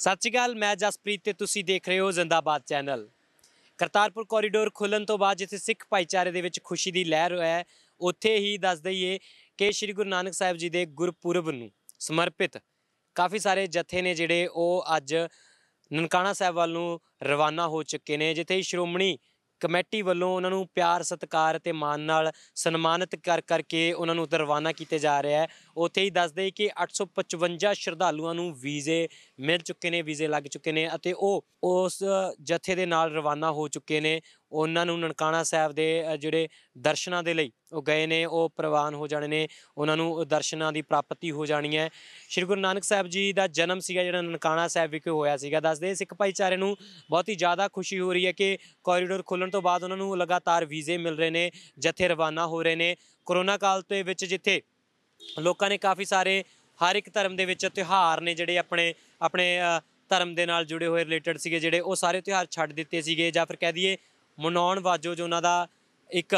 ਸਤਿ ਸ਼੍ਰੀ ਅਕਾਲ ਮੈਂ ਜਸਪ੍ਰੀਤ ਤੇ ਤੁਸੀਂ ਦੇਖ ਰਹੇ ਹੋ ਜ਼ਿੰਦਾਬਾਦ ਚੈਨਲ ਕਰਤਾਰਪੁਰ ਕੋਰੀਡੋਰ ਖੁੱਲਣ ਤੋਂ ਬਾਅਦ ਜਿੱਥੇ ਸਿੱਖ ਭਾਈਚਾਰੇ ਦੇ ਵਿੱਚ ਖੁਸ਼ੀ ਦੀ ਲਹਿਰ ਹੈ ਉੱਥੇ ਹੀ ਦੱਸ ਦਈਏ ਕਿ ਸ੍ਰੀ ਗੁਰੂ ਨਾਨਕ ਸਾਹਿਬ ਜੀ ਦੇ ਗੁਰਪੁਰਬ ਨੂੰ ਸਮਰਪਿਤ ਕਾਫੀ ਸਾਰੇ ਜਥੇ ਨੇ ਜਿਹੜੇ ਉਹ ਅੱਜ ਨਨਕਾਣਾ ਸਾਹਿਬ ਵੱਲ ਨੂੰ ਰਵਾਨਾ ਹੋ ਚੁੱਕੇ ਨੇ ਜਿੱਥੇ ਸ਼੍ਰੋਮਣੀ ਕਮੇਟੀ ਵੱਲੋਂ ਉਹਨਾਂ ਨੂੰ ਪਿਆਰ ਸਤਿਕਾਰ ਅਤੇ ਮਾਨ ਨਾਲ ਸਨਮਾਨਿਤ ਕਰ ਕਰਕੇ ਉਹਨਾਂ ਨੂੰ ਦਰਵਾਨਾ ਕੀਤੇ ਜਾ ਰਿਹਾ ਹੈ ਉੱਥੇ ਹੀ ਦੱਸ ਕਿ 855 ਸ਼ਰਧਾਲੂਆਂ ਨੂੰ ਵੀਜ਼ੇ ਮਿਲ ਚੁੱਕੇ ਨੇ ਵੀਜ਼ੇ ਲੱਗ ਚੁੱਕੇ ਨੇ ਅਤੇ ਉਹ ਉਸ ਜਥੇ ਦੇ ਨਾਲ ਰਵਾਨਾ ਹੋ ਚੁੱਕੇ ਨੇ ਉਹਨਾਂ ਨੂੰ ਨਨਕਾਣਾ ਸਾਹਿਬ ਦੇ ਜਿਹੜੇ ਦਰਸ਼ਨਾਂ ਦੇ ਲਈ ਉਹ ਗਏ ਨੇ ਉਹ ਪ੍ਰਵਾਨ ਹੋ ਜਾਣੇ ਨੇ ਉਹਨਾਂ ਨੂੰ ਦਰਸ਼ਨਾਂ ਦੀ ਪ੍ਰਾਪਤੀ ਹੋ ਜਾਣੀ ਹੈ ਸ੍ਰੀ ਗੁਰੂ ਨਾਨਕ ਸਾਹਿਬ ਜੀ ਦਾ ਜਨਮ ਸੀਗਾ ਜਿਹੜਾ ਨਨਕਾਣਾ ਸਾਹਿਬ ਵਿਖੇ ਹੋਇਆ ਸੀਗਾ ਦੱਸਦੇ ਸਿੱਖ ਭਾਈਚਾਰੇ ਨੂੰ ਬਹੁਤ ਹੀ ਜ਼ਿਆਦਾ ਖੁਸ਼ੀ ਹੋ ਰਹੀ ਹੈ ਕਿ ਕੋਰੀਡੋਰ ਖੁੱਲਣ ਤੋਂ ਬਾਅਦ ਉਹਨਾਂ ਨੂੰ ਲਗਾਤਾਰ ਵੀਜ਼ੇ ਮਿਲ ਰਹੇ ਨੇ ਜਥੇ ਰਵਾਨਾ ਹੋ ਰਹੇ ਨੇ ਕਰੋਨਾ ਕਾਲ ਦੇ ਵਿੱਚ ਜਿੱਥੇ ਲੋਕਾਂ ਨੇ ਕਾਫੀ ਸਾਰੇ ਹਰ ਇੱਕ ਧਰਮ ਦੇ ਵਿੱਚ ਤਿਉਹਾਰ ਨੇ ਜਿਹੜੇ ਆਪਣੇ ਆਪਣੇ ਧਰਮ ਦੇ ਨਾਲ ਜੁੜੇ ਹੋਏ ਰਿਲੇਟਡ ਸੀਗੇ ਜਿਹੜੇ ਉਹ ਸਾਰੇ ਤਿਉਹਾਰ ਛੱਡ ਦਿੱਤੇ ਸੀਗੇ ਜਾਂ ਫਿਰ ਕਹਿ ਦਈਏ ਮਨਾਉਣ ਵਾਜੋ ਜੋ ਉਹਨਾਂ ਦਾ ਇੱਕ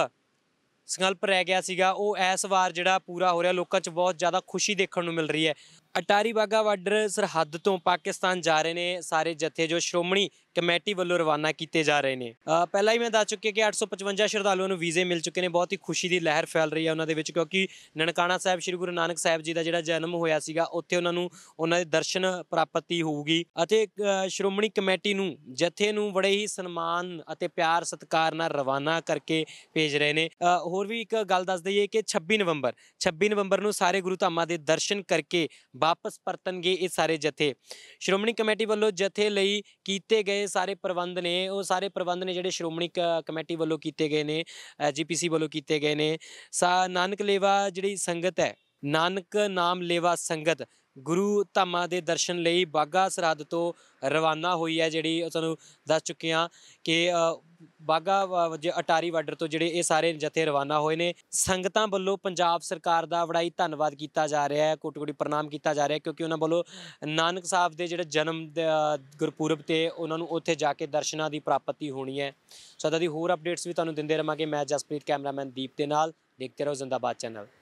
ਸੰਕਲਪ ਰਹਿ ਗਿਆ ਸੀਗਾ ਉਹ ਇਸ ਵਾਰ ਜਿਹੜਾ ਪੂਰਾ ਹੋ ਰਿਹਾ ਲੋਕਾਂ 'ਚ ਬਹੁਤ ਜ਼ਿਆਦਾ ਖੁਸ਼ੀ ਦੇਖਣ ਨੂੰ ਮਿਲ ਰਹੀ ਹੈ ਅਟਾਰੀ ਬਾਗਾ ਬਾਰਡਰ ਸਰਹੱਦ ਤੋਂ ਪਾਕਿਸਤਾਨ ਜਾ ਰਹੇ ਨੇ ਸਾਰੇ ਜਥੇ ਜੋ ਸ਼੍ਰੋਮਣੀ ਕਮੇਟੀ ਵੱਲੋਂ ਰਵਾਨਾ ਕੀਤੇ ਜਾ ਰਹੇ ਨੇ ਪਹਿਲਾਂ ਹੀ ਮੈਂ ਦੱਸ ਚੁੱਕਿਆ ਕਿ 855 ਸ਼ਰਧਾਲੂਆਂ ਨੂੰ ਵੀਜ਼ੇ ਮਿਲ ਚੁੱਕੇ ਨੇ ਬਹੁਤ ਹੀ ਖੁਸ਼ੀ ਦੀ ਲਹਿਰ ਫੈਲ ਰਹੀ ਹੈ ਉਹਨਾਂ ਦੇ ਵਿੱਚ ਕਿਉਂਕਿ ਨਨਕਾਣਾ ਸਾਹਿਬ ਸ੍ਰੀ ਗੁਰੂ ਨਾਨਕ ਸਾਹਿਬ ਜੀ ਦਾ ਜਿਹੜਾ ਜਨਮ ਹੋਇਆ ਸੀਗਾ ਉੱਥੇ ਉਹਨਾਂ ਨੂੰ ਉਹਨਾਂ ਦੇ ਦਰਸ਼ਨ ਪ੍ਰਾਪਤੀ ਹੋਊਗੀ ਅਤੇ ਸ਼੍ਰੋਮਣੀ ਕਮੇਟੀ ਨੂੰ ਜਥੇ ਨੂੰ ਬੜੇ ਹੀ ਸਨਮਾਨ ਅਤੇ ਪਿਆਰ ਸਤਿਕਾਰ ਨਾਲ ਰਵਾਨਾ ਕਰਕੇ ਭੇਜ ਰਹੇ ਨੇ ਹੋਰ ਵੀ ਇੱਕ ਗੱਲ ਦੱਸ ਦਈਏ ਕਿ 26 ਨਵੰਬਰ 26 ਨਵੰਬਰ ਨੂੰ ਸਾਰੇ ਗੁਰੂ ਧਾਮਾਂ ਦੇ ਦਰਸ਼ਨ ਕਰਕੇ ਵਾਪਸ ਪਰਤਣਗੇ ਇਹ ਸਾਰੇ ਜਥੇ ਸ਼੍ਰੋਮਣੀ ਕਮੇਟੀ ਵੱਲੋਂ ਜਥੇ ਲਈ ਕੀਤੇ ਗਏ ਸਾਰੇ ਪ੍ਰਬੰਧ ਨੇ ਉਹ ਸਾਰੇ ਪ੍ਰਬੰਧ ਨੇ ਜਿਹੜੇ ਸ਼੍ਰੋਮਣੀ ਕਮੇਟੀ ਵੱਲੋਂ ਕੀਤੇ ਗਏ ਨੇ ਜੀਪੀਸੀ ਵੱਲੋਂ ਕੀਤੇ ਗਏ ਨੇ ਸਾ ਨਾਨਕ ਲੇਵਾ ਜਿਹੜੀ ਸੰਗਤ ਹੈ ਨਾਨਕ ਨਾਮ ਲੇਵਾ ਸੰਗਤ ਗੁਰੂ ਧਾਮਾਂ ਦੇ ਦਰਸ਼ਨ ਲਈ ਬਾਗਾ ਸਰਹੱਦ ਤੋਂ ਰਵਾਨਾ ਹੋਈ ਹੈ ਜਿਹੜੀ ਤੁਹਾਨੂੰ ਦੱਸ ਚੁੱਕੇ ਹਾਂ ਕਿ ਬਾਗਾ ਜੇ ਅਟਾਰੀ ਬਾਰਡਰ ਤੋਂ ਜਿਹੜੇ ਇਹ ਸਾਰੇ ਜਥੇ ਰਵਾਨਾ ਹੋਏ ਨੇ ਸੰਗਤਾਂ ਵੱਲੋਂ ਪੰਜਾਬ ਸਰਕਾਰ ਦਾ ਵੜਾਈ ਧੰਨਵਾਦ ਕੀਤਾ ਜਾ ਰਿਹਾ ਹੈ ਕੋਟਕੋਟੀ ਪ੍ਰਣਾਮ ਕੀਤਾ ਜਾ ਰਿਹਾ ਕਿਉਂਕਿ ਉਹਨਾਂ ਵੱਲੋਂ ਨਾਨਕ ਸਾਹਿਬ ਦੇ ਜਿਹੜਾ ਜਨਮ ਗੁਰਪੁਰਬ ਤੇ ਉਹਨਾਂ ਨੂੰ ਉੱਥੇ ਜਾ ਕੇ ਦਰਸ਼ਨਾਂ ਦੀ ਪ੍ਰਾਪਤੀ ਹੋਣੀ ਹੈ ਸੋ ਦੀ ਹੋਰ ਅਪਡੇਟਸ ਵੀ ਤੁਹਾਨੂੰ ਦਿੰਦੇ ਰਵਾਂਗੇ ਮੈਂ ਜਸਪ੍ਰੀਤ ਕੈਮਰਾਮੈਨ ਦੀਪ ਦੇ ਨਾਲ ਦੇਖਦੇ ਰਹੋ ਜ਼ਿੰਦਾਬਾਦ ਚੈਨਲ